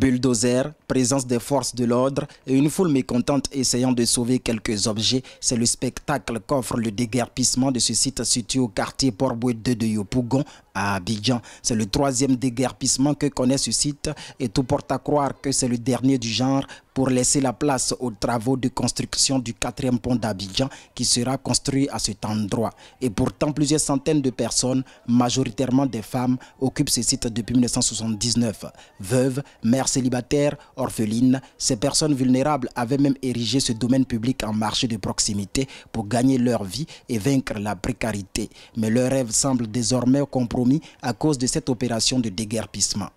bulldozer présence des forces de l'ordre et une foule mécontente essayant de sauver quelques objets. C'est le spectacle qu'offre le déguerpissement de ce site situé au quartier port 2 de Yopougon à Abidjan. C'est le troisième déguerpissement que connaît ce site et tout porte à croire que c'est le dernier du genre pour laisser la place aux travaux de construction du quatrième pont d'Abidjan qui sera construit à cet endroit. Et pourtant, plusieurs centaines de personnes, majoritairement des femmes, occupent ce site depuis 1979. Veuve, mère célibataires, orphelines. Ces personnes vulnérables avaient même érigé ce domaine public en marché de proximité pour gagner leur vie et vaincre la précarité. Mais leur rêve semble désormais compromis à cause de cette opération de déguerpissement.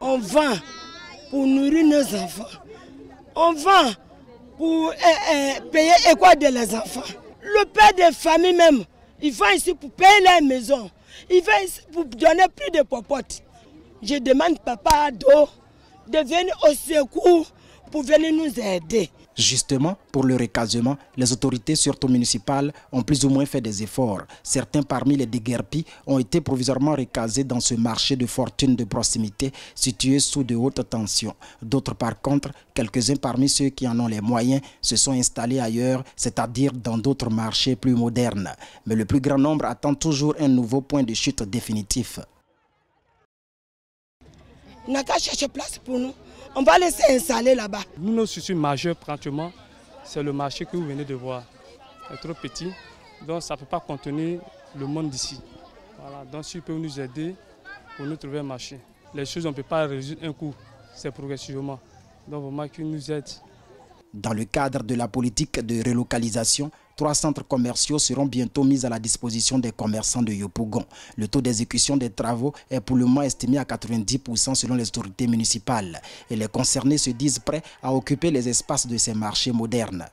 On va pour nourrir nos enfants. On va pour eh, eh, payer quoi de les enfants. Le père des familles même, il va ici pour payer les maison. Il va ici pour donner plus de popotes. Je demande papa d'eau de venir au secours pour venir nous aider. Justement, pour le recasement, les autorités, surtout municipales, ont plus ou moins fait des efforts. Certains parmi les déguerpis ont été provisoirement recasés dans ce marché de fortune de proximité situé sous de hautes tensions. D'autres, par contre, quelques-uns parmi ceux qui en ont les moyens, se sont installés ailleurs, c'est-à-dire dans d'autres marchés plus modernes. Mais le plus grand nombre attend toujours un nouveau point de chute définitif. On a qu'à chercher place pour nous. On va laisser installer là-bas. Nous, nos soucis majeurs, pratiquement, c'est le marché que vous venez de voir. est trop petit, donc ça ne peut pas contenir le monde d'ici. Voilà, donc vous pouvez nous aider pour nous trouver un marché. Les choses, on ne peut pas résoudre un coup, c'est progressivement. Donc vraiment qu'ils nous aide. Dans le cadre de la politique de relocalisation, Trois centres commerciaux seront bientôt mis à la disposition des commerçants de Yopougon. Le taux d'exécution des travaux est pour le moins estimé à 90% selon les autorités municipales. Et les concernés se disent prêts à occuper les espaces de ces marchés modernes.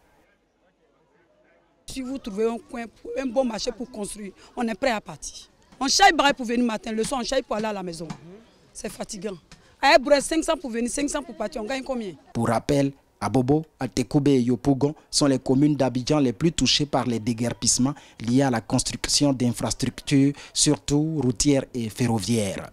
Si vous trouvez un, bon marché pour construire, on est prêt à partir. On chaille pour venir matin, le soir on chaille pour aller à la maison. C'est fatigant. À 500 pour venir, 500 pour partir, on gagne combien Pour rappel, Abobo, Altekoube et Yopougon sont les communes d'Abidjan les plus touchées par les déguerpissements liés à la construction d'infrastructures, surtout routières et ferroviaires.